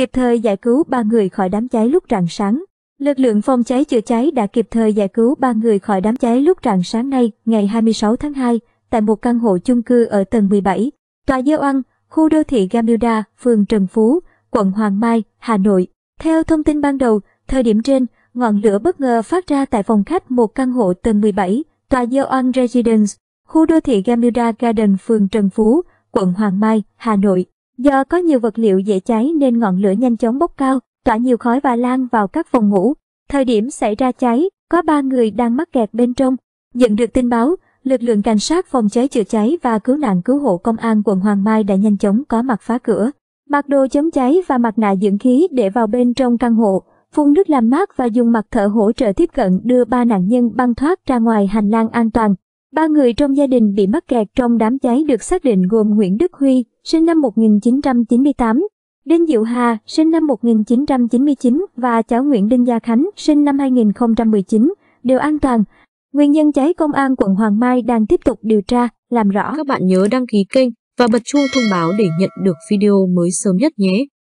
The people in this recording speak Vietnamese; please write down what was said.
kịp thời giải cứu ba người khỏi đám cháy lúc rạng sáng. Lực lượng phòng cháy chữa cháy đã kịp thời giải cứu ba người khỏi đám cháy lúc rạng sáng nay, ngày 26 tháng 2, tại một căn hộ chung cư ở tầng 17, tòa Dơ Oăn, khu đô thị Gamuda, phường Trần Phú, quận Hoàng Mai, Hà Nội. Theo thông tin ban đầu, thời điểm trên, ngọn lửa bất ngờ phát ra tại phòng khách một căn hộ tầng 17, tòa Dơ Oăn Residence, khu đô thị Gamuda Garden, phường Trần Phú, quận Hoàng Mai, Hà Nội. Do có nhiều vật liệu dễ cháy nên ngọn lửa nhanh chóng bốc cao, tỏa nhiều khói và lan vào các phòng ngủ. Thời điểm xảy ra cháy, có ba người đang mắc kẹt bên trong. Nhận được tin báo, lực lượng cảnh sát phòng cháy chữa cháy và cứu nạn cứu hộ công an quận Hoàng Mai đã nhanh chóng có mặt phá cửa. Mặc đồ chống cháy và mặt nạ dưỡng khí để vào bên trong căn hộ, phun nước làm mát và dùng mặt thở hỗ trợ tiếp cận đưa ba nạn nhân băng thoát ra ngoài hành lang an toàn. Ba người trong gia đình bị mắc kẹt trong đám cháy được xác định gồm Nguyễn Đức Huy, sinh năm 1998, Đinh Diệu Hà, sinh năm 1999 và cháu Nguyễn Đinh Gia Khánh, sinh năm 2019, đều an toàn. Nguyên nhân cháy công an quận Hoàng Mai đang tiếp tục điều tra, làm rõ. Các bạn nhớ đăng ký kênh và bật chuông thông báo để nhận được video mới sớm nhất nhé.